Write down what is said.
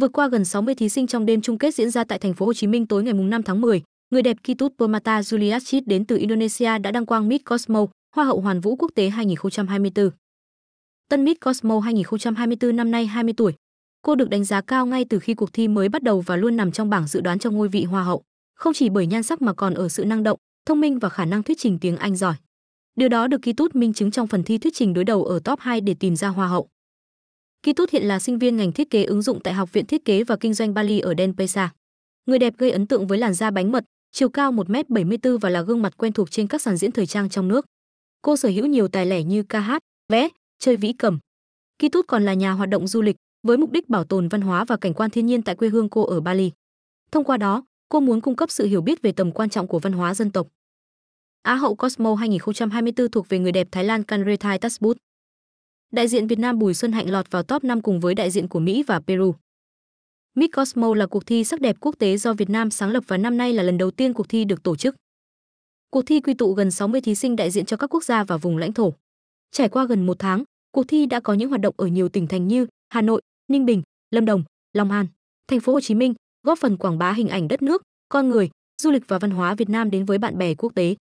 vượt qua gần 60 thí sinh trong đêm chung kết diễn ra tại thành phố Hồ Chí Minh tối ngày 5 tháng 10. Người đẹp Kitut Permata Juliachit đến từ Indonesia đã đăng quang Miss Cosmo, Hoa hậu Hoàn vũ quốc tế 2024. Tân Miss Cosmo 2024 năm nay 20 tuổi. Cô được đánh giá cao ngay từ khi cuộc thi mới bắt đầu và luôn nằm trong bảng dự đoán cho ngôi vị Hoa hậu, không chỉ bởi nhan sắc mà còn ở sự năng động, thông minh và khả năng thuyết trình tiếng Anh giỏi. Điều đó được Kitut minh chứng trong phần thi thuyết trình đối đầu ở top 2 để tìm ra Hoa hậu. Kitut hiện là sinh viên ngành thiết kế ứng dụng tại Học viện Thiết kế và Kinh doanh Bali ở Denpasar. Người đẹp gây ấn tượng với làn da bánh mật, chiều cao 1m74 và là gương mặt quen thuộc trên các sàn diễn thời trang trong nước. Cô sở hữu nhiều tài lẻ như ca hát, vẽ, chơi vĩ cầm. Kitut còn là nhà hoạt động du lịch với mục đích bảo tồn văn hóa và cảnh quan thiên nhiên tại quê hương cô ở Bali. Thông qua đó, cô muốn cung cấp sự hiểu biết về tầm quan trọng của văn hóa dân tộc. Á hậu Cosmo 2024 thuộc về người đẹp Thái Lan Kanretai Tasbut đại diện Việt Nam Bùi Xuân Hạnh lọt vào top 5 cùng với đại diện của Mỹ và Peru. Miss Cosmo là cuộc thi sắc đẹp quốc tế do Việt Nam sáng lập và năm nay là lần đầu tiên cuộc thi được tổ chức. Cuộc thi quy tụ gần 60 thí sinh đại diện cho các quốc gia và vùng lãnh thổ. Trải qua gần một tháng, cuộc thi đã có những hoạt động ở nhiều tỉnh thành như Hà Nội, Ninh Bình, Lâm Đồng, Long An, Thành phố Hồ Chí Minh, góp phần quảng bá hình ảnh đất nước, con người, du lịch và văn hóa Việt Nam đến với bạn bè quốc tế.